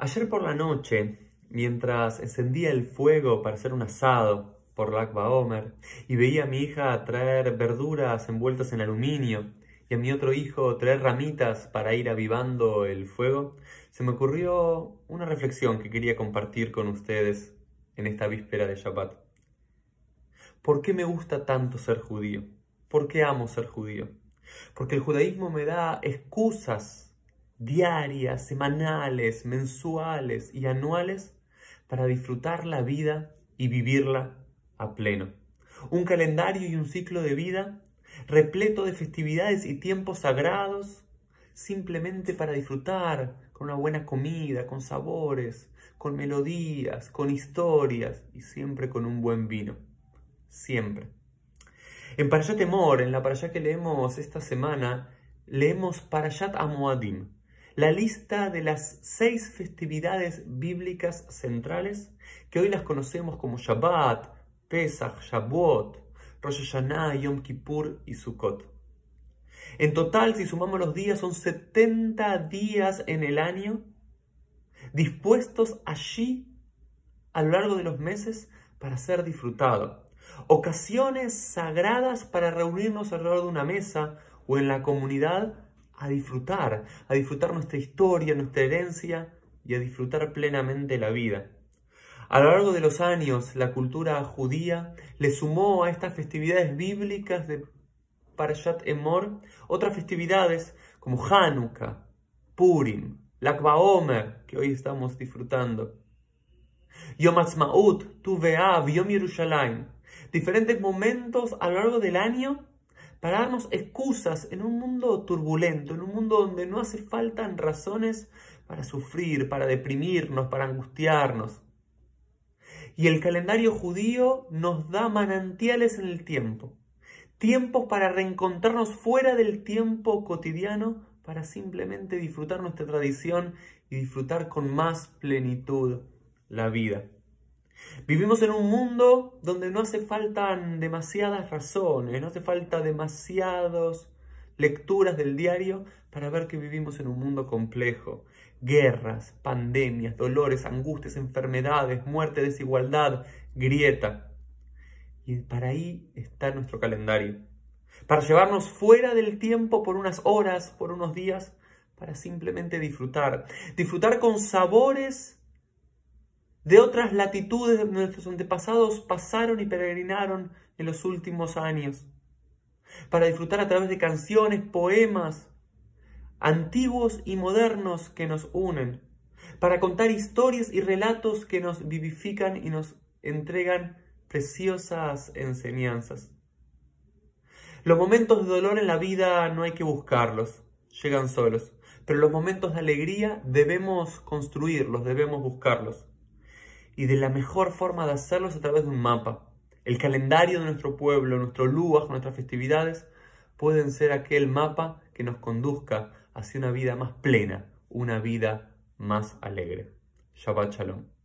Ayer por la noche, mientras encendía el fuego para hacer un asado por Lakba Omer y veía a mi hija traer verduras envueltas en aluminio y a mi otro hijo traer ramitas para ir avivando el fuego, se me ocurrió una reflexión que quería compartir con ustedes en esta víspera de Shabbat. ¿Por qué me gusta tanto ser judío? ¿Por qué amo ser judío? Porque el judaísmo me da excusas diarias, semanales, mensuales y anuales para disfrutar la vida y vivirla a pleno. Un calendario y un ciclo de vida repleto de festividades y tiempos sagrados simplemente para disfrutar con una buena comida, con sabores, con melodías, con historias y siempre con un buen vino. Siempre. En Parashat Temor, en la parasha que leemos esta semana, leemos Parashat Amoadim, la lista de las seis festividades bíblicas centrales que hoy las conocemos como Shabbat, Pesach, Shavuot, Rosh Hashanah, Yom Kippur y Sukkot. En total, si sumamos los días, son 70 días en el año dispuestos allí a lo largo de los meses para ser disfrutado. Ocasiones sagradas para reunirnos alrededor de una mesa o en la comunidad a disfrutar, a disfrutar nuestra historia, nuestra herencia y a disfrutar plenamente la vida. A lo largo de los años, la cultura judía le sumó a estas festividades bíblicas de Parashat Emor otras festividades como Hanukkah, Purim, Lakba Omer, que hoy estamos disfrutando, Yom Atzmaut, Tuveav, Yom Yerushalayim, diferentes momentos a lo largo del año para darnos excusas en un mundo turbulento, en un mundo donde no hace falta razones para sufrir, para deprimirnos, para angustiarnos. Y el calendario judío nos da manantiales en el tiempo, tiempos para reencontrarnos fuera del tiempo cotidiano, para simplemente disfrutar nuestra tradición y disfrutar con más plenitud la vida. Vivimos en un mundo donde no hace falta demasiadas razones, no hace falta demasiadas lecturas del diario para ver que vivimos en un mundo complejo. Guerras, pandemias, dolores, angustias, enfermedades, muerte, desigualdad, grieta. Y para ahí está nuestro calendario. Para llevarnos fuera del tiempo por unas horas, por unos días, para simplemente disfrutar. Disfrutar con sabores de otras latitudes nuestros antepasados pasaron y peregrinaron en los últimos años, para disfrutar a través de canciones, poemas, antiguos y modernos que nos unen, para contar historias y relatos que nos vivifican y nos entregan preciosas enseñanzas. Los momentos de dolor en la vida no hay que buscarlos, llegan solos, pero los momentos de alegría debemos construirlos, debemos buscarlos. Y de la mejor forma de hacerlo es a través de un mapa. El calendario de nuestro pueblo, nuestro lujo, nuestras festividades, pueden ser aquel mapa que nos conduzca hacia una vida más plena, una vida más alegre. Shabbat Shalom.